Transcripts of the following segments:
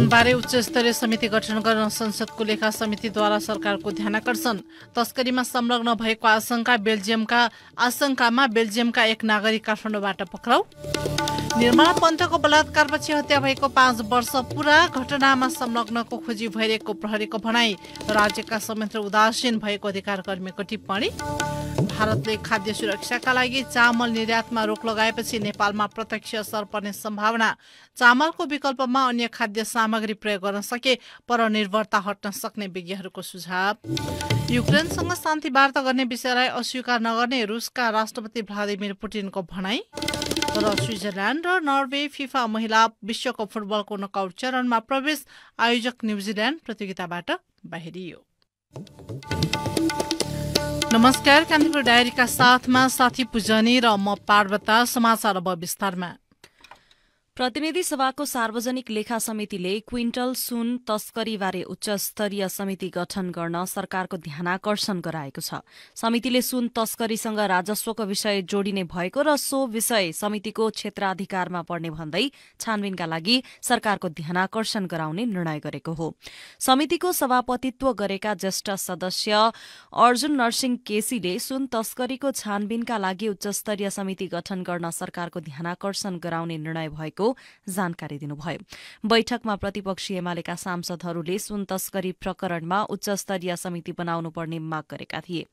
उच्च उच्चस्तरीय समिति गठन गर्न संसदको लेखा समितिद्वारा सरकारको ध्यान आकर्षण तस्करीमा संलग्न भएको आशंका बेल्जियमका आशंकामा बेल्जियमका एक नागरिक काठमाडौँबाट पक्राउ निर्माण पन्थको बलात्कारपछि हत्या भएको पाँच वर्ष पुरा घटनामा संलग्नको खोजी भइरहेको प्रहरीको भनाई राज्यका संयन्त्र उदासीन भएको अधिकार कर्मीको टिप्पणी भारतले खाद्य सुरक्षाका लागि चामल निर्यातमा रोक लगाएपछि नेपालमा प्रत्यक्ष असर पर्ने सम्भावना चामलको विकल्पमा अन्य खाद्य सामग्री सामग्री प्रयोग गर्न सके पर निर्भरता हट्न सक्ने विज्ञहरूको सुझाव युक्रेनसँग शान्ति वार्ता गर्ने विषयलाई अस्वीकार नगर्ने रुसका राष्ट्रपति भ्लादिमिर पुटिनको भनाई र स्विजरल्याण्ड र नर्वे फिफा महिला विश्वकप फुटबलको नकआउट चरणमा प्रवेश आयोजक न्युजिल्याण्ड प्रतियोगिताबाट बाहिरियो नमस्कार कान्तिपुर डायरीका साथमा साथी पूजनी र म पार्वता समाचार अब विस्तारमा प्रतिनिधि सभाको सार्वजनिक लेखा समितिले क्विन्टल सुन तस्करीबारे उच्च स्तरीय समिति गठन गर्न सरकारको ध्यानकर्षण गराएको छ समितिले सुन तस्करीसँग राजस्वको विषय जोडिने भएको र सो विषय समितिको क्षेत्राधिकारमा पर्ने भन्दै छानबिनका लागि सरकारको ध्यानकर्षण गराउने निर्णय गरेको हो समितिको सभापतित्व गरेका ज्येष्ठ सदस्य अर्जुन नरसिंह केसीले सुन तस्करीको छानबिनका लागि उच्च समिति गठन गर्न सरकारको ध्यानकर्षण गराउने निर्णय भएको भएको जानकारी दिनुभयो बैठकमा प्रतिपक्षी एमालेका सांसदहरूले सुन तस्करी प्रकरणमा उच्चस्तरीय समिति बनाउनु पर्ने माग गरेका थिए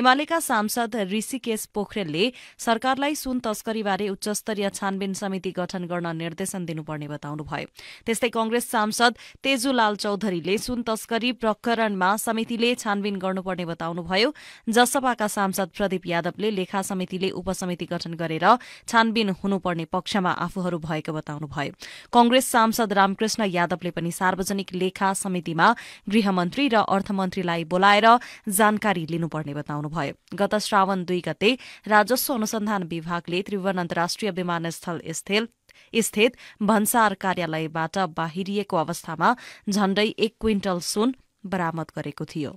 एमालेका सांसद ऋषिकेश पोखरेलले सरकारलाई सुन तस्करीबारे उच्चस्तरीय छानबिन समिति गठन गर्न निर्देशन दिनुपर्ने बताउनुभयो त्यस्तै कंग्रेस सांसद तेजुलाल चौधरीले सुन तस्करी प्रकरणमा समितिले छानबिन गर्नुपर्ने बताउनुभयो जसपाका सांसद प्रदीप यादवले लेखा समितिले उपसमिति गठन गरेर छानबिन हुनुपर्ने पक्षमा आफूहरू भए बताउनु बताउनुभयो कंग्रेस सांसद रामकृष्ण यादवले पनि सार्वजनिक लेखा समितिमा गृहमन्त्री र अर्थमन्त्रीलाई बोलाएर जानकारी लिनुपर्ने बताउनुभयो गत श्रावण दुई गते राजस्व अनुसन्धान विभागले त्रिभुवन अन्तर्राष्ट्रिय विमानस्थल स्थित स्थित भन्सार कार्यालयबाट बाहिरिएको अवस्थामा झण्डै एक क्विन्टल सुन बरामद गरेको थियो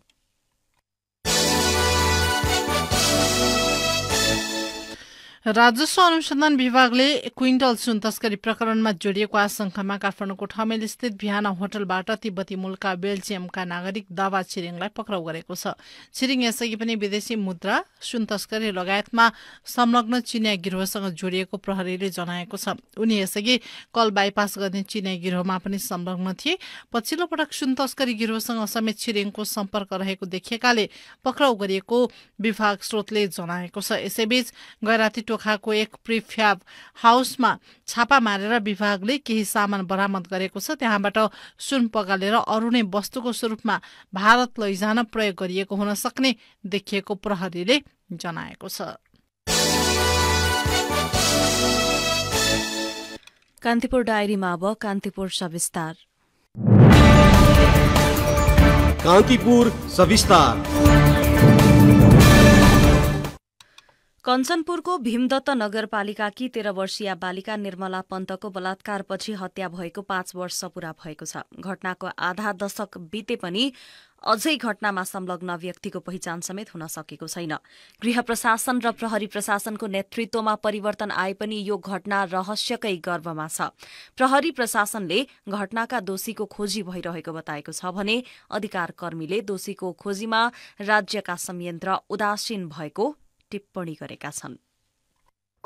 राजस्व अनुसन्धान विभागले क्विन्टल सुन तस्करी प्रकरणमा जोडिएको आशंकामा काठमाडौँको ठमेल स्थित बिहान होटलबाट तिब्बती मूलका बेल्जियमका नागरिक दावा छिरिङलाई पक्राउ गरेको छ छिरिङ यसअघि पनि विदेशी मुद्रा सुन तस्करी लगायतमा संलग्न चिनिया गिरोहसँग जोडिएको प्रहरीले जनाएको छ उनी यसअघि कल बाइपास गर्ने चिनिया गिरोहमा पनि संलग्न थिए पछिल्लो पटक सुन तस्करी गिरोहसँग समेत छिरिङको सम्पर्क रहेको देखिएकाले पक्राउ गरिएको विभाग स्रोतले जनाएको छ यसैबीच गैराती चोखाको एक प्रिफ्याब हाउसमा छापा मारेर विभागले केही सामान बरामद गरेको छ त्यहाँबाट सुन पगालेर अरू नै वस्तुको स्वरूपमा भारत लैजान प्रयोग गरिएको हुन सक्ने देखिएको प्रहरीले जनाएको छ कान्तिपुर डायरीमा अब कान्तिपुर सविस्तार कान्तिपुर सविस्तार कञ्चनपुरको भीमदत्त नगरपालिकाकी तेह्र वर्षीय बालिका निर्मला पन्तको बलात्कारपछि हत्या भएको पाँच वर्ष पूरा भएको छ घटनाको आधा दशक बिते पनि अझै घटनामा संलग्न व्यक्तिको पहिचान समेत हुन सकेको छैन गृह प्रशासन र प्रहरी प्रशासनको नेतृत्वमा परिवर्तन आए पनि यो घटना रहस्यकै गर्वमा छ प्रहरी प्रशासनले घटनाका दोषीको खोजी भइरहेको बताएको छ भने अधिकार कर्मीले दोषीको खोजीमा राज्यका संयन्त्र उदासीन भएको टिप्पणी गरेका छन्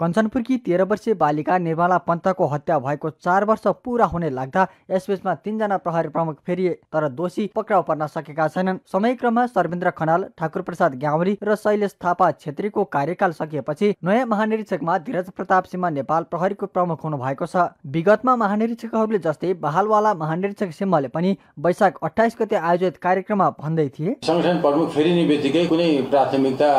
कञ्चनपुरकी तेह्र वर्षीय बालिका निर्मला पन्तको हत्या भएको चार वर्ष पुरा हुने लाग्दा यसबीचमा तीनजना प्रहरी प्रमुख फेरिए तर दोषी पक्राउ पर्न सकेका छैनन् समयक्रममा सर्वेन्द्र खनाल ठाकुर प्रसाद ग्याउरी र शैलेश थापा छेत्रीको कार्यकाल सकिएपछि नयाँ महानिरीक्षकमा धीरज प्रताप सिंह नेपाल प्रहरीको प्रमुख हुनु भएको छ विगतमा महानिरीक्षकहरूले जस्तै बहालवाला महानिरीक्षक सिंहले पनि वैशाख अठाइस गते आयोजित कार्यक्रममा भन्दै थिए संगठन प्रमुख फेरिने बित्तिकै कुनै प्राथमिकता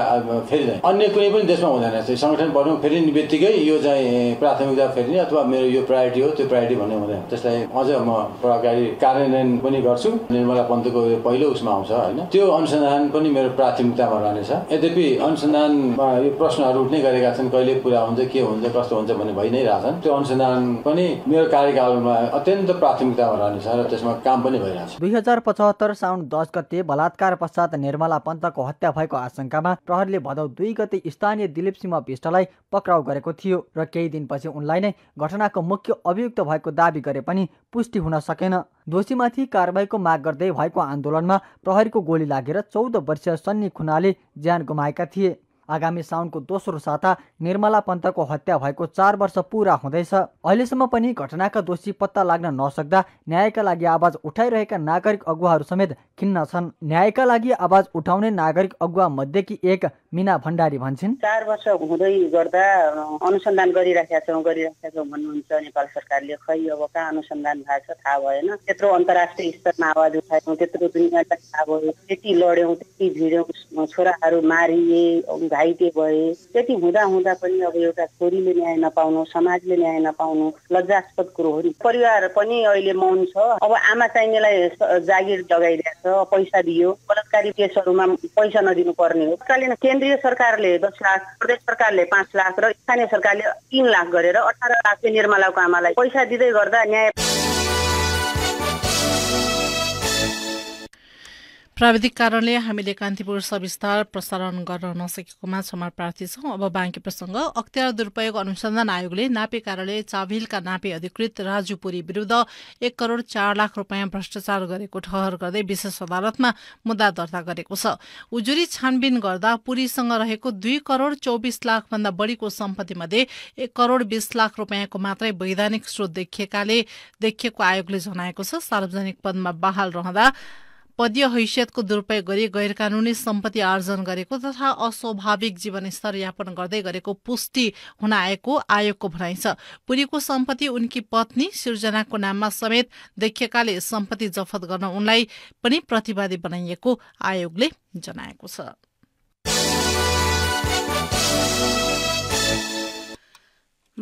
फेरि अन्य कुनै पनि देशमा हुँदैन संगठन प्रमुख फेरि दिने बित्तिकै यो चाहिँ प्राथमिकता फेर्ने अथवा मेरो यो प्रायोरिटी हो त्यो प्रायोरिटी भन्ने हुँदैन त्यसलाई अझ म प्रभावकारी कार्यान्वयन पनि गर्छु निर्मला पन्तको पहिलो उसमा आउँछ होइन त्यो अनुसन्धान पनि मेरो प्राथमिकतामा रहनेछ यद्यपि अनुसन्धानमा यो प्रश्नहरू उठ्ने गरेका छन् कहिले पुरा हुन्छ के हुन्छ कस्तो हुन्छ भन्ने भइ नै रहेछन् त्यो अनुसन्धान पनि मेरो कार्यकालमा अत्यन्त प्राथमिकतामा रहनेछ र त्यसमा काम पनि भइरहेछ दुई हजार पचहत्तर साउन दस गते बलात्कार पश्चात निर्मला पन्तको हत्या भएको आशंकामा प्रहरीले भदौ दुई गते स्थानीय दिलीप सिंह विष्टलाई पक्राउ गरेको थियो र केही दिनपछि उनलाई नै घटनाको मुख्य अभियुक्त भएको दावी गरे पनि पुष्टि हुन सकेन दोषीमाथि कारवाहीको माग गर्दै भएको आन्दोलनमा प्रहरीको गोली लागेर चौध वर्षीय सन्नी खुनाले ज्यान गुमाएका थिए आगामी साउनको दोस्रो साता निर्मला पन्तको हत्या भएको चार वर्ष पुरा हुँदैछ अहिलेसम्म पनि घटनाका दोषी पत्ता लाग्न नसक्दा न्यायका लागि आवाज उठाइरहेका नागरिक अगुवाहरू समेत खिन्न छन् न्यायका लागि आवाज उठाउने नागरिक अगुवा मध्येकी एक मिना भण्डारी भन्छन् चार वर्ष हुँदै गर्दा अनुसन्धान गरिराखेका छौँ गरिराखेका छौँ भन्नुहुन्छ नेपाल सरकारले खै अब कहाँ अनुसन्धान भएको छ थाहा भएन त्यत्रो अन्तर्राष्ट्रिय स्तरमा आवाज उठायौँ त्यत्रो दुनियाँलाई थाहा भयो त्यति लड्यौँ त्यति भिड्यौँ छोराहरू मारिए घाइते भए त्यति हुँदा हुँदा पनि अब एउटा छोरीले न्याय नपाउनु समाजले न्याय नपाउनु लज्जास्पद कुरो हो नि परिवार पनि अहिले मौन छ अब आमा चाहिनेलाई जागिर छ पैसा दियो बलात्कारी केसहरूमा पैसा नदिनु पर्ने हो तत्कालीन केन्द्रीय सरकारले दस लाख प्रदेश सरकारले पाँच लाख र स्थानीय सरकारले तिन लाख गरेर अठार लाख निर्मलाको आमालाई पैसा दिँदै गर्दा न्याय प्राविधिक कारणले हामीले कान्तिपुर सविस्तार प्रसारण गर्न नसकेकोमा क्षमा प्रार्थी छौँ अब बाँकी प्रसङ्ग अख्तियार दुरुपयोग अनुसन्धान आयोगले नापे कार्यालय चाभिलका नापे अधिकृत राजु पुरी विरूद्ध एक करोड़ चार लाख रुपियाँ भ्रष्टाचार गरेको ठहर गर्दै विशेष अदालतमा मुद्दा दर्ता गरेको छ उजुरी छानबिन गर्दा पुरीसँग रहेको दुई करोड़ चौबिस लाखभन्दा बढीको सम्पत्ति मध्ये एक करोड़ बीस लाख रुपियाँको मात्रै वैधानिक स्रोत देखिएकाले देखिएको आयोगले जनाएको छ सार्वजनिक पदमा बहाल रहँदा पदीय हैसियतको दुरुपयोग गरी गैर कानूनी सम्पत्ति आर्जन गरेको तथा अस्वाभाविक जीवनस्तर यापन गर्दै गरेको पुष्टि हुन आएको आयोगको भनाइ छ पुरीको सम्पत्ति उनकी पत्नी सिर्जनाको नाममा समेत देखिएकाले सम्पत्ति जफत गर्न उनलाई पनि प्रतिवादी बनाइएको आयोगले जनाएको छ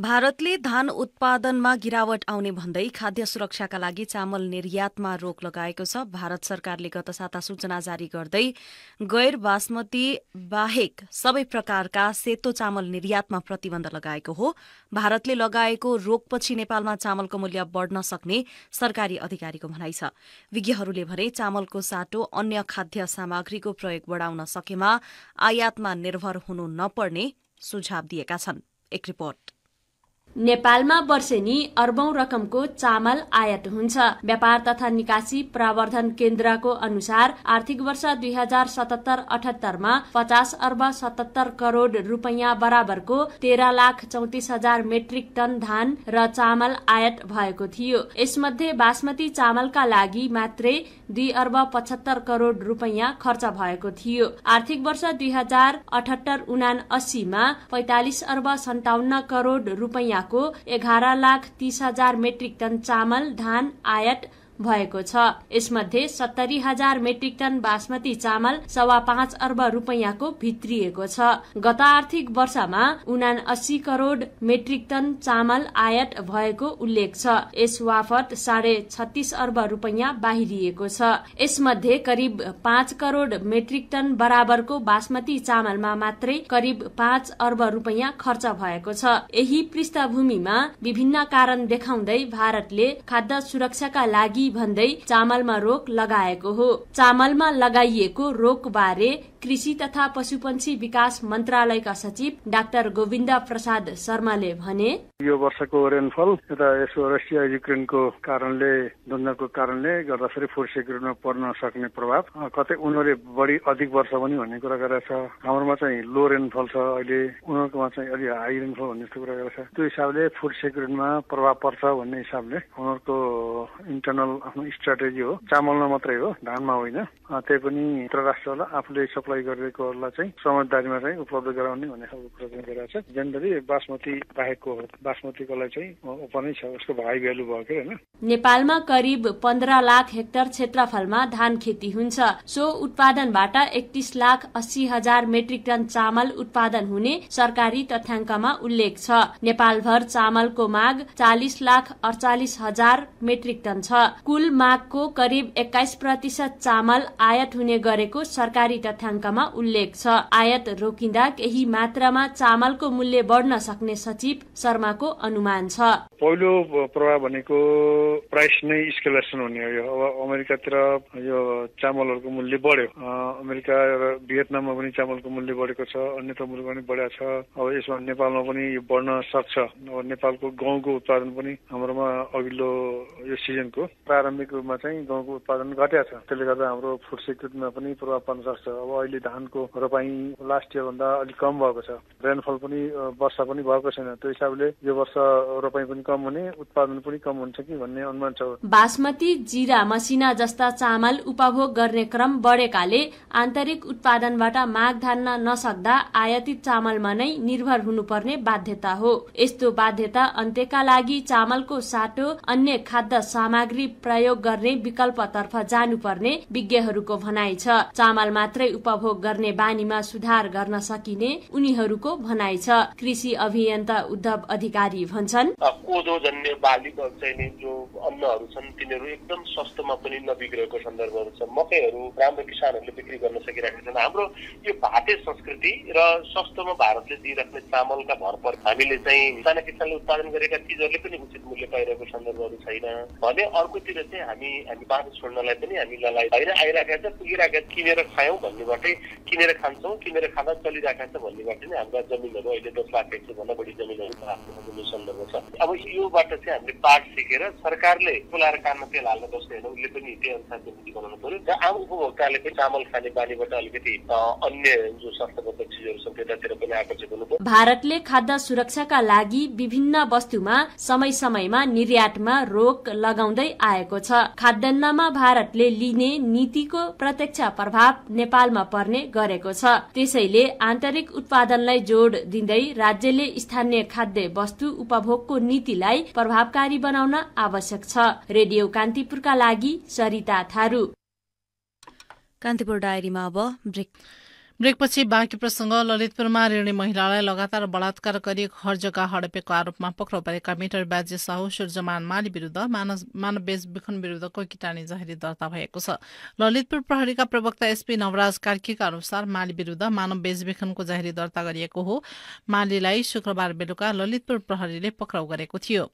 भारतले धान उत्पादनमा गिरावट आउने भन्दै खाद्य सुरक्षाका लागि चामल निर्यातमा रोक लगाएको छ भारत सरकारले गत साता सूचना जारी गर्दै गैर बासमती बाहेक सबै प्रकारका सेतो चामल निर्यातमा प्रतिबन्ध लगाएको हो भारतले लगाएको रोकपछि नेपालमा चामलको मूल्य बढ्न सक्ने सरकारी अधिकारीको भनाइ छ विज्ञहरूले भने चामलको साटो अन्य खाद्य सामग्रीको प्रयोग बढाउन सकेमा आयातमा निर्भर हुनु नपर्ने सुझाव दिएका छन् एक रिपोर्ट नेपालमा वर्षेनी अर्बौं रकमको चामल आयात हुन्छ व्यापार तथा निकासी प्रवर्धन केन्द्रको अनुसार आर्थिक वर्ष दुई हजार सतहत्तर अठहत्तरमा पचास अर्ब सतहत्तर करोड रुपियाँ बराबरको तेह्र लाख चौतिस हजार मेट्रिक टन धान र चामल आयात भएको थियो यसमध्ये बासमती चामलका लागि मात्रै दुई अर्ब पचहत्तर करोड रुपियाँ खर्च भएको थियो आर्थिक वर्ष दुई हजार अठहत्तर उना अस्सीमा पैतालिस अर्ब सन्ताउन्न करोड रुपियाँ रुपियाँको एघार लाख तीस हजार मेट्रिक टन चामल धान आयात भएको छ यसमध्ये सत्तरी हजार मेट्रिक टन बासमती चामल सवा पाँच अर्ब रुपियाँको भित्रिएको छ गत आर्थिक वर्षमा उना अस्सी करोड मेट्रिक टन चामल आयात भएको उल्लेख छ यस वाफत साढे छत्तिस अर्ब रुपियाँ बाहिरिएको छ यसमध्ये करिब पाँच करोड मेट्रिक टन बराबरको बासमती चामलमा मात्रै करिब पाँच अर्ब रुपियाँ खर्च भएको छ यही पृष्ठभूमिमा विभिन्न कारण देखाउँदै भारतले खाद्य सुरक्षाका लागि भन्दै चामलमा रोग लगाएको हो चामलमा लगाइएको रोग बारे कृषि तथा पशुपन्छी विकास मन्त्रालयका सचिव डाक्टर गोविन्द प्रसाद शर्माले भने यो वर्षको रेनफल यता यसो रसिया युक्रेनको कारणले द्वन्द्वको कारणले गर्दाखेरि फुड सेक्युरिटीमा पर्न सक्ने प्रभाव कतै उनीहरूले बढी अधिक वर्ष पनि भन्ने कुरा गरेको छ हाम्रोमा चाहिँ लो रेनफल छ अहिले उनीहरूकोमा चाहिँ अलि हाई रेनफल भन्ने जस्तो कुरा गरेको छ त्यो हिसाबले फुड सेक्युरिटीमा प्रभाव पर्छ भन्ने हिसाबले उनीहरूको इन्टरनल आफ्नो स्ट्राटेजी हो चामलमा मात्रै हो धानमा होइन त्यही पनि राष्ट्रलाई आफूले सप्लाई गरिदिएकोहरूलाई चाहिँ समझदारीमा चाहिँ उपलब्ध गराउने भन्ने खालको कुरा चाहिँ गरिरहेको छ जेनरली बासमती बाहेकको बासमतीकोलाई चाहिँ ओपनै छ उसको हाई भ्यालु भयो कि होइन नेपालमा करिब पन्ध्र लाख हेक्टर क्षेत्रफलमा धान खेती हुन्छ सो उत्पादनबाट एकतिस लाख अस्सी हजार मेट्रिक टन चामल उत्पादन हुने सरकारी तथ्याङ्कमा उल्लेख छ नेपालभर चामलको माग चालिस लाख अडचालिस हजार मेट्रिक टन छ कुल मागको करिब एक्काइस प्रतिशत चामल आयात हुने गरेको सरकारी तथ्याङ्क आशंकामा उल्लेख छ आयात रोकिँदा केही मात्रामा चामलको मूल्य बढ्न सक्ने सचिव शर्माको अनुमान छ पहिलो प्रभाव भनेको प्राइस नै स्केलेसन हुने हो यो अब अमेरिकातिर यो चामलहरूको मूल्य बढ्यो अमेरिका र भियतनाममा पनि चामलको मूल्य बढेको छ अन्य त मुलुकमा पनि बढेको छ अब यसमा नेपालमा पनि यो बढ्न सक्छ अब नेपालको गहुँको उत्पादन पनि हाम्रोमा अघिल्लो यो सिजनको प्रारम्भिक रूपमा चाहिँ गहुँको उत्पादन घट्या छ त्यसले गर्दा हाम्रो फुड सेक्युरिटीमा पनि प्रभाव पर्न सक्छ अब अहिले धानको रोपाई लास्ट इयर भन्दा अलिक कम भएको छ रेनफल पनि वर्षा पनि भएको छैन त्यो हिसाबले यो वर्ष रोपाई पनि कम हुने उत्पादन पनि कम हुन्छ कि भन्ने अनुमान छ बासमती जिरा मसिना जस्ता चामल उपभोग गर्ने क्रम बढेकाले आन्तरिक उत्पादनबाट माग धान्न नसक्दा आयातित चामलमा नै निर्भर हुनुपर्ने बाध्यता हो यस्तो बाध्यता अन्त्यका लागि चामलको साटो अन्य खाद्य सामग्री प्रयोग गर्ने विकल्पतर्फ जानुपर्ने विज्ञहरूको भनाइ छ चामल मात्रै उप उपभोग गर्ने बानीमा सुधार गर्न सकिने उनीहरूको भनाइ छ कृषि अभियन्ता उद्धव अधिकारी भन्छन् कोदो जन्य बालीको चाहिँ जो अन्नहरू छन् तिनीहरू एकदम सस्तोमा पनि नबिग्रेको सन्दर्भहरू छ मकैहरू राम्रो किसानहरूले बिक्री गर्न सकिरहेका छन् हाम्रो यो भाते संस्कृति र सस्तोमा भारतले दिइराख्ने चामलका पर हामीले चाहिँ साना किसानले उत्पादन गरेका चिजहरूले पनि उचित मूल्य पाइरहेको सन्दर्भहरू छैन भने अर्कोतिर चाहिँ हामी हामी बाटो छोड्नलाई पनि हामीलाई बाहिर आइरहेका छ पुगिरहेका किनेर खायौँ भन्नेबाट चाहिँ किनेर खान्छौँ किनेर खाँदा चलिरहेको छ भन्ने गर्छ नि हाम्रा जमिनहरू अहिले दस लाख एक सयभन्दा बढी जमिनहरू आफ्नो सन्दर्भ छ अब योबाट चाहिँ हामीले पाठ सिकेर सरकारले खुलाएर काममा तेल हाल्न बस्ने होइन उसले पनि त्यही अनुसार नीति बनाउनु पऱ्यो र आम उपभोक्ताले पनि चामल खाने बानीबाट अलिकति अन्य जो स्वास्थ्यगत चिजहरू छन् त्यतातिर पनि आकर्षित हुनु भारतले खाद्य सुरक्षाका लागि विभिन्न वस्तुमा समय समयमा निर्यातमा रोक लगाउँदै आएको छ खाद्यान्नमा भारतले लिने नीतिको प्रत्यक्ष प्रभाव नेपालमा पर्ने गरेको छ त्यसैले आन्तरिक उत्पादनलाई जोड दिँदै राज्यले स्थानीय खाद्य वस्तु उपभोगको नीतिलाई प्रभावकारी बनाउन आवश्यक छ रेडियो कान्तिपुरका लागि सरिता थारू कान्तिपुर डायरीमा अब ब्रेक ब्रेकपछि बाँकी प्रसङ्ग ललितपुरमा ऋणी महिलालाई लगातार बलात्कार गरी घर जग्गा हडपेको आरोपमा पक्राउ परेका मिटर बाजे साहु सूर्यमान माली विरूद्ध मानव बेचबिखन विखन विरूद्धको किटानी जाहेरी दर्ता भएको छ ललितपुर प्रहरीका प्रवक्ता एसपी नवराज कार्कीका अनुसार माली विरूद्ध मानव बेचबिखनको जाहेरी दर्ता गरिएको हो मालीलाई शुक्रबार बेलुका ललितपुर प्रहरीले पक्राउ गरेको थियो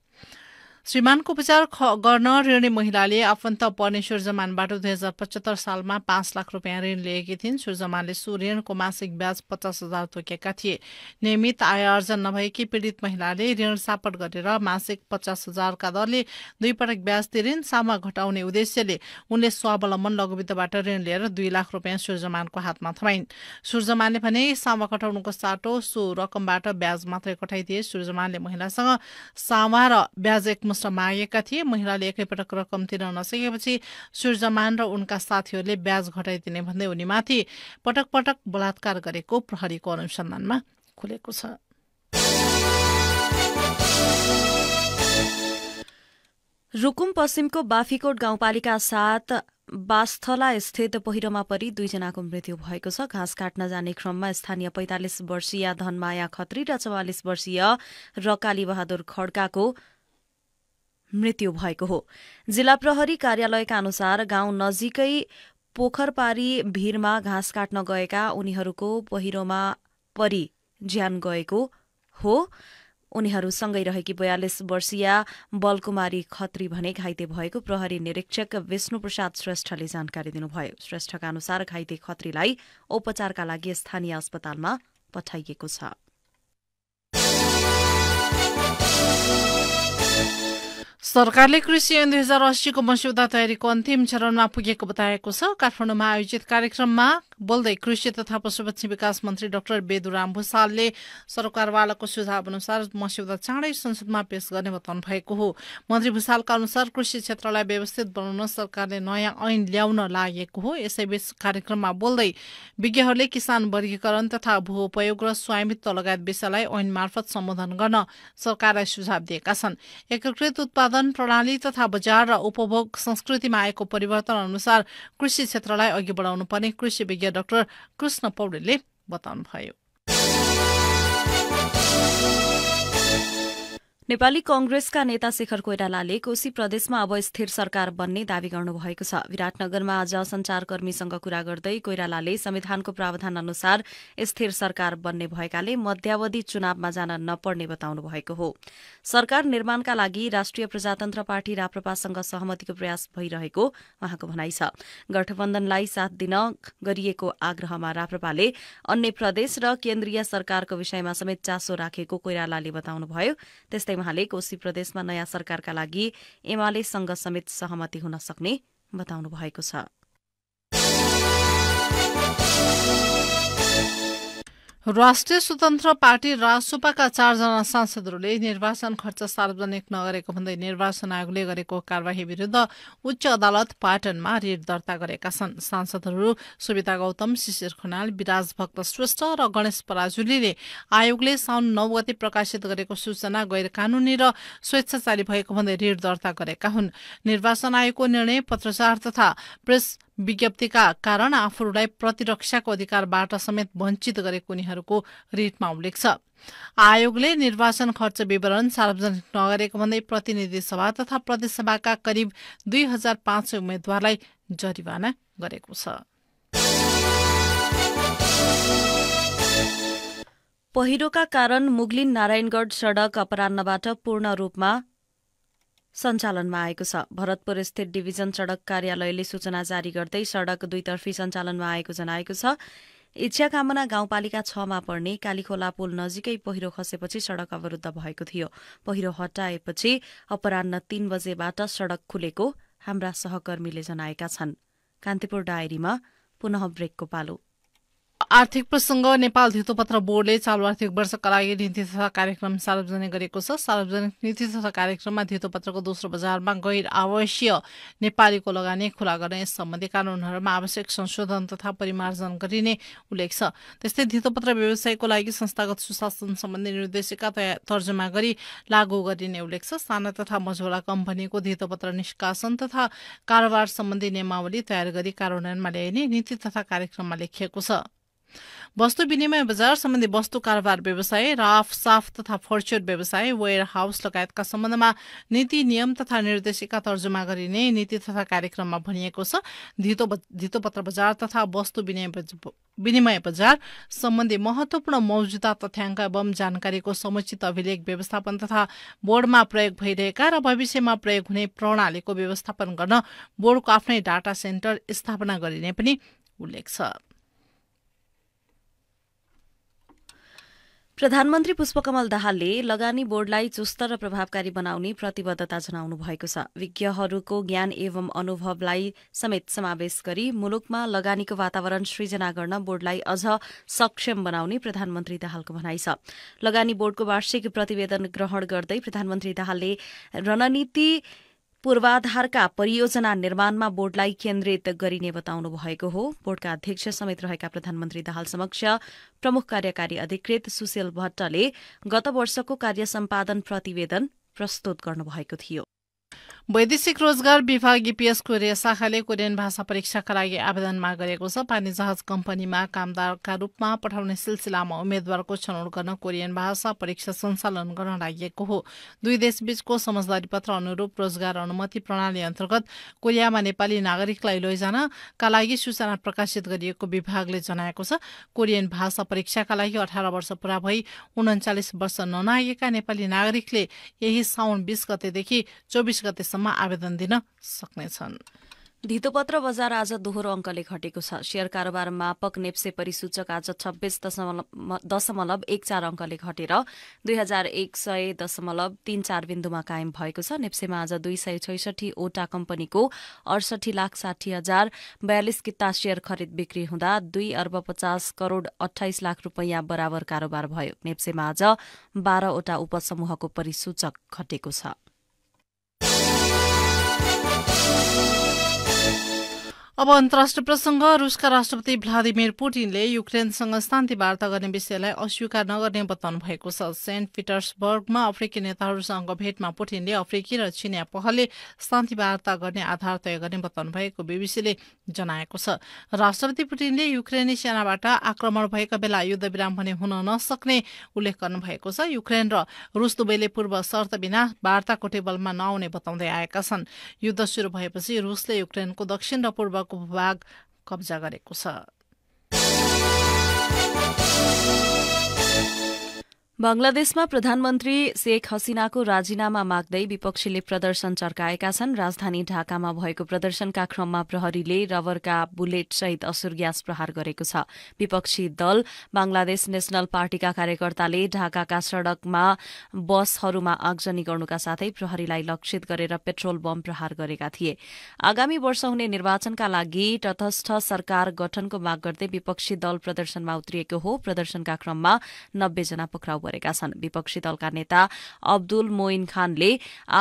श्रीमानको उपचार गर्न ऋणी महिलाले आफन्त पर्ने सूर्यमानबाट दुई हजार पचहत्तर सालमा पाँच लाख रुपियाँ ऋण लिएकी थिइन् सुरजमानले सो ऋणको मासिक ब्याज पचास हजार तोकेका थिए नियमित आय आर्जन नभएकी पीडित महिलाले ऋण सापट गरेर मासिक पचास हजारका दरले दुईपटक पटक ब्याज तिरिन् सामा घटाउने उद्देश्यले उनले स्वावलम्बन लघुवित्तबाट ऋण लिएर दुई लाख रुपियाँ सूर्यमानको हातमा थमाइन् सूर्यमानले भने सामा घटाउनुको साटो सो रकमबाट ब्याज मात्रै घटाइदिए सूर्यमानले महिलासँग सामा र ब्याज एक मागेका थिए महिलाले एकैपटक रकम तिर्न नसकेपछि सुरजमान र उनका साथीहरूले ब्याज घटाइदिने भन्दै उनीमाथि पटक पटक बलात्कार गरेको प्रहरीको अनुसन्धानमा खुलेको छ रुकुम पश्चिमको बाफीकोट गाउँपालिका साथ बास्थला स्थित पहिरोमा परि दुईजनाको मृत्यु भएको छ घाँस काट्न जाने क्रममा स्थानीय पैंतालिस वर्षीय धनमाया खत्री र चौवालिस वर्षीय रकाली बहादुर खड्काको मृत्यु भएको हो जिल्ला प्रहरी कार्यालयका अनुसार गाउँ नजिकै पोखरपारी भीरमा घाँस काट्न गएका उनीहरूको पहिरोमा परि ज्यान गएको हो उनीहरूसँगै रहेकी बयालिस वर्षीय बलकुमारी खत्री भने घाइते भएको प्रहरी निरीक्षक विष्णुप्रसाद श्रेष्ठले जानकारी दिनुभयो श्रेष्ठका अनुसार घाइते खत्रीलाई उपचारका लागि स्थानीय अस्पतालमा पठाइएको छ सरकारले कृषि ऐन दुई हजार अस्सीको मस्यौदा तयारीको अन्तिम चरणमा पुगेको बताएको छ काठमाडौँमा आयोजित कार्यक्रममा बोल्दै कृषि तथा पशुपक्षी विकास मन्त्री डाक्टर बेदुराम भूषालले सरकारवालाको सुझाव अनुसार मस्यौदा चाँडै संसदमा पेश गर्ने बताउनु भएको हो मन्त्री भूषालका अनुसार कृषि क्षेत्रलाई व्यवस्थित बनाउन सरकारले नयाँ ऐन ल्याउन लागेको हो यसैबीच कार्यक्रममा बोल्दै विज्ञहरूले किसान वर्गीकरण तथा भू र स्वामित्व लगायत विषयलाई ऐन मार्फत सम्बोधन गर्न सरकारलाई सुझाव दिएका छन् एकीकृत उत्पादन प्रणाली तथा बजार र उपभोग संस्कृतिमा आएको परिवर्तन अनुसार कृषि क्षेत्रलाई अघि बढाउनु पर्ने कृषि विज्ञ डाक्टर कृष्ण पौडेलले बताउनुभयो नेपाली कंग्रेसका नेता शेखर कोइरालाले कोशी प्रदेशमा अब स्थिर सरकार बन्ने दावी गर्नुभएको छ विराटनगरमा आज संचारकर्मीसँग कुरा गर्दै कोइरालाले संविधानको प्रावधान अनुसार स्थिर सरकार बन्ने भएकाले मध्यावधि चुनावमा जान नपर्ने बताउनु भएको हो सरकार निर्माणका लागि राष्ट्रिय प्रजातन्त्र पार्टी राप्रपासँग सहमतिको प्रयास भइरहेको उहाँको भनाइ छ गठबन्धनलाई साथ दिन गरिएको आग्रहमा राप्रपाले अन्य प्रदेश र केन्द्रीय सरकारको विषयमा समेत चासो राखेको कोइरालाले बताउनुभयो त्यस्तै गर्दै उहाँले कोशी प्रदेशमा नयाँ सरकारका लागि एमालेसँग समेत सहमति हुन सक्ने बताउनु भएको छ राष्ट्रिय स्वतन्त्र पार्टी राजसोपाका चारजना सांसदहरूले निर्वाचन खर्च सार्वजनिक नगरेको भन्दै निर्वाचन आयोगले गरेको कार्यवाही विरूद्ध उच्च अदालत पाटनमा रिट दर्ता गरेका छन् सांसदहरू सुविता गौतम शिशिर खनाल विराज भक्त श्रेष्ठ र गणेश पराजुलीले आयोगले साउन नौ गते प्रकाशित गरेको सूचना गैर कानूनी र स्वेच्छाचारी भएको भन्दै रिट दर्ता गरेका हुन् निर्वाचन आयोगको निर्णय पत्रचार तथा प्रेस विज्ञप्तिका कारण आफूलाई प्रतिरक्षाको अधिकारबाट समेत वञ्चित गरेको उनीहरूको रिटमा उल्लेख छ आयोगले निर्वाचन खर्च विवरण सार्वजनिक नगरेको भन्दै प्रतिनिधि सभा तथा प्रदेशसभाका करिब दुई हजार पाँच सय उम्मेद्वारलाई जरिवाना गरेको छ पहिरोका कारण मुगलिन नारायणगढ सड़क अपरान्नबाट पूर्ण रूपमा सञ्चालनमा आएको छ भरतपुर स्थित डिभिजन सडक कार्यालयले सूचना जारी गर्दै सडक दुईतर्फी सञ्चालनमा आएको जनाएको छ इच्छा कामना गाउँपालिका छमा पर्ने कालीखोला पुल नजिकै पहिरो खसेपछि सड़क अवरूद्ध भएको थियो पहिरो हटाएपछि अपरान्न तीन बजेबाट सड़क खुलेको हाम्रा सहकर्मीले जनाएका छन् कान्तिपुर डायरीमा पुनः ब्रेकको पालो आर्थिक प्रसङ्ग नेपाल धितोपत्र बोर्डले चालु आर्थिक वर्षका लागि नीति तथा कार्यक्रम सार्वजनिक गरेको छ सार्वजनिक नीति तथा कार्यक्रममा धितोपत्रको दोस्रो बजारमा गैर आवश्यक नेपालीको लगानी खुला गर्ने सम्बन्धी कानूनहरूमा आवश्यक संशोधन तथा परिमार्जन गरिने उल्लेख छ त्यस्तै धितोपत्र व्यवसायको लागि संस्थागत सुशासन सम्बन्धी निर्देशिका तर्जुमा गरी लागू गरिने उल्लेख छ साना तथा मझौला कम्पनीको धितोपत्र निष्कासन तथा कारोबार सम्बन्धी नियमावली तयार गरी कार्यान्वयनमा ल्याइने नीति तथा कार्यक्रममा लेखिएको छ वस्तु विनिमय बजार सम्बन्धी वस्तु कारोबार व्यवसाय साफ तथा फर्चर व्यवसाय वेयर हाउस लगायतका सम्बन्धमा नीति नियम तथा निर्देशिका तर्जुमा गरिने नीति तथा कार्यक्रममा भनिएको छ धितो धितोपत्र बजार तथा वस्तु विनिमय विनिमय बजार सम्बन्धी महत्वपूर्ण मौजुदा तथ्याङ्क एवं जानकारीको समुचित अभिलेख व्यवस्थापन तथा बोर्डमा प्रयोग भइरहेका र भविष्यमा प्रयोग हुने प्रणालीको व्यवस्थापन गर्न बोर्डको आफ्नै डाटा सेन्टर स्थापना गरिने पनि उल्लेख छ प्रधानमन्त्री पुष्पकमल दाहालले लगानी बोर्डलाई चुस्त र प्रभावकारी बनाउने प्रतिबद्धता जनाउनु भएको छ विज्ञहरूको ज्ञान एवं अनुभवलाई समेत समावेश गरी मुलुकमा लगानीको वातावरण सृजना गर्न बोर्डलाई अझ सक्षम बनाउने प्रधानमन्त्री दाहालको भनाइ छ लगानी बोर्डको वार्षिक प्रतिवेदन ग्रहण गर्दै प्रधानमन्त्री दाहालले रणनीति पूर्वाधारका परियोजना निर्माणमा बोर्डलाई केन्द्रित गरिने बताउनु भएको हो बोर्डका अध्यक्ष समेत रहेका प्रधानमन्त्री दाहाल समक्ष प्रमुख कार्यकारी अधिकृत सुशील भट्टले गत वर्षको कार्य सम्पादन प्रतिवेदन प्रस्तुत गर्नुभएको थियो वैदेशिक रोजगार विभाग इपिएस कोरिया शाखाले कोरियन भाषा परीक्षाका लागि आवेदनमा गरेको छ पानी जहाज कम्पनीमा कामदारका रूपमा पठाउने सिलसिलामा उम्मेद्वारको छनौट गर्न कोरियन भाषा परीक्षा सञ्चालन गर्न लागिएको हो दुई देशबीचको समझदारी पत्र अनुरूप रोजगार अनुमति प्रणाली अन्तर्गत कोरियामा नेपाली नागरिकलाई लैजानका लागि सूचना प्रकाशित गरिएको विभागले जनाएको छ कोरियन भाषा परीक्षाका लागि अठार वर्ष पूरा भई उन्चालिस वर्ष ननागेका नेपाली नागरिकले यही साउन बिस गतेदेखि चौबिस गतेसम्म आवेदन दिन सक्नेछन् धितोपत्र बजार आज दोहोरो अङ्कले घटेको छ सेयर कारोबार मापक नेप्से परिसूचक आज छब्बीस दशमलव एक चार अङ्कले घटेर दुई हजार एक सय दशमलव तीन चार बिन्दुमा कायम भएको छ नेप्सेमा आज दुई सय छैसठीवटा कम्पनीको अडसठी लाख साठी हजार बयालिस किता सेयर खरिद बिक्री हुँदा दुई अर्ब पचास करोड़ अठाइस लाख रूपियाँ बराबर कारोबार भयो नेप्सेमा आज बाह्रवटा उपसमूहको परिसूचक घटेको छ अब अन्तर्राष्ट्रिय प्रसङ्ग रुसका राष्ट्रपति भ्लादिमिर पुटिनले युक्रेनसँग शान्ति वार्ता गर्ने विषयलाई अस्वीकार नगर्ने बताउनु भएको छ सेन्ट पिटर्सबर्गमा अफ्रिकी नेताहरूसँग भेटमा पुटिनले अफ्रिकी र चिनिया पहलले शान्ति वार्ता गर्ने आधार तय गर्ने बताउनु भएको बीबीसीले जनाएको छ राष्ट्रपति पुटिनले युक्रेनी सेनाबाट आक्रमण भएको बेला युद्ध विराम भने हुन नसक्ने उल्लेख गर्नुभएको छ युक्रेन र रुस दुवैले पूर्व शर्त बिना वार्ताको टेबलमा नआउने बताउँदै आएका छन् युद्ध सुरु भएपछि रुसले युक्रेनको दक्षिण र पूर्व भूभाग कब्जा गरेको छ बंगलादेशमा प्रधानमन्त्री शेख हसिनाको राजीनामा माग्दै विपक्षीले प्रदर्शन चर्काएका छन् राजधानी ढाकामा भएको प्रदर्शनका क्रममा प्रहरीले रबरका बुलेट सहित असुर ग्यास प्रहार गरेको छ विपक्षी दल बंगलादेश नेशनल पार्टीका कार्यकर्ताले ढाकाका सड़कमा बसहरूमा आगजनी गर्नुका साथै प्रहरीलाई लक्षित गरेर पेट्रोल बम प्रहार गरेका थिए आगामी वर्ष हुने निर्वाचनका लागि तटस्थ सरकार गठनको माग गर्दै विपक्षी दल प्रदर्शनमा उत्रिएको हो प्रदर्शनका क्रममा नब्बेजना पक्राउ परेका छन् विपक्षी दलका नेता अब्दुल मोइन खानले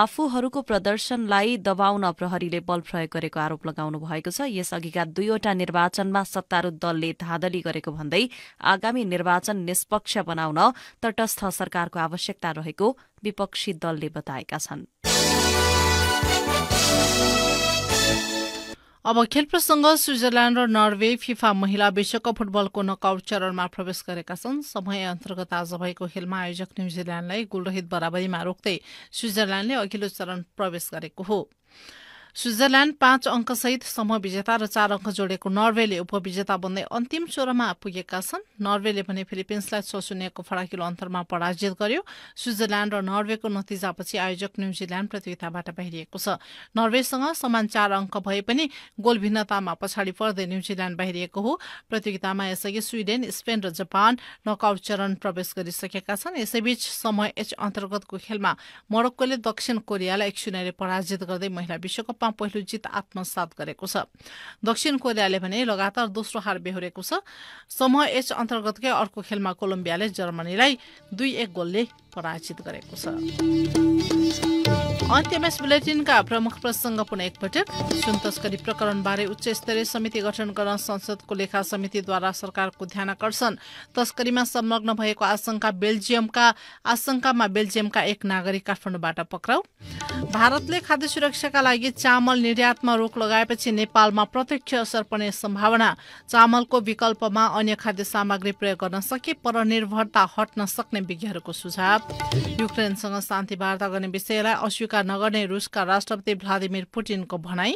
आफूहरूको प्रदर्शनलाई दबाउन प्रहरीले बल प्रयोग गरेको आरोप लगाउनु भएको छ यसअघिका दुईवटा निर्वाचनमा सत्तारूढ़ दलले धाँधली गरेको भन्दै आगामी निर्वाचन निष्पक्ष बनाउन तटस्थ सरकारको आवश्यकता रहेको विपक्षी दलले बताएका छनृ अब खेल प्रसङ्ग स्विजरल्याण्ड र नर्वे फिफा महिला विश्वकप फुटबलको नकआउट चरणमा प्रवेश गरेका छन् समय अन्तर्गत आज भएको खेलमा आयोजक न्युजिल्याण्डलाई गोलरहित बराबरीमा रोक्दै स्विजरल्याण्डले अघिल्लो चरण प्रवेश गरेको हो स्विजरल्याण्ड पाँच अङ्कसहित समूह विजेता र चार अङ्क जोडेको नर्वेले उपविजेता बन्दै अन्तिम स्वरमा पुगेका छन् नर्वेले भने फिलिपिन्सलाई छ शून्यको फराकिलो अन्तरमा पराजित गर्यो स्विजरल्याण्ड र नर्वेको नतिजापछि आयोजक न्युजिल्याण्ड प्रतियोगिताबाट बाहिरिएको छ नर्वेसँग समान चार अङ्क भए पनि गोल भिन्नतामा पछाडि पर्दै न्युजिल्याण्ड बाहिरिएको हो प्रतियोगितामा यसअघि स्विडेन स्पेन र जापान नकआउट चरण प्रवेश गरिसकेका छन् यसैबीच समय एच अन्तर्गतको खेलमा मोरक्कोले दक्षिण कोरियालाई एक शून्यले पराजित गर्दै महिला विश्वकप रूपमा पहिलो जित आत्मसात गरेको छ दक्षिण कोरियाले भने लगातार दोस्रो हार बेहोरेको छ समूह एच अन्तर्गतकै अर्को खेलमा कोलम्बियाले जर्मनीलाई दुई एक गोलले पराजित गरेको छ अन्त्यमा बुलेटिनका प्रमुख प्रसङ्ग पुनः एकपटक सुन तस्करी प्रकरणबारे उच्च स्तरीय समिति गठन गर्न संसदको लेखा समितिद्वारा सरकारको ध्यान आकर्षण तस्करीमा संलग्न भएको आशंका बेल्जियमका आशंकामा बेल्जियमका एक नागरिक काठमाडौँबाट पक्राउ भारतले खाद्य सुरक्षाका लागि चामल निर्यातमा रोक लगाएपछि नेपालमा प्रत्यक्ष असर पर्ने सम्भावना चामलको विकल्पमा अन्य खाद्य सामग्री प्रयोग गर्न सके परनिर्भरता हट्न सक्ने विज्ञहरूको सुझाव युक्रेनसँग शान्ति वार्ता गर्ने विषयलाई स्वीकार नगर्ने रुसका राष्ट्रपति भ्लादिमिर पुटिनको भनाई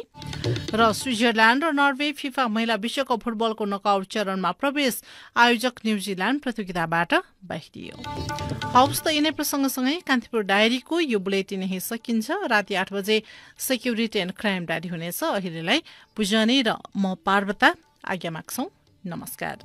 र स्विजरल्याण्ड र नर्वे फिफा महिला विश्वकप फुटबलको नकआउट चरणमा प्रवेश आयोजक न्युजिल्याण्ड प्रतियोगिताबाट बाहिरियो हौस् त यिनै प्रसङ्गसँगै कान्तिपुर डायरीको यो बुलेटिन यही सकिन्छ राति आठ बजे सेक्युरिटी एन्ड क्राइम डायरी हुनेछ अहिलेलाई पुजनी र म पार्वता आज्ञा माग्छौ नमस्कार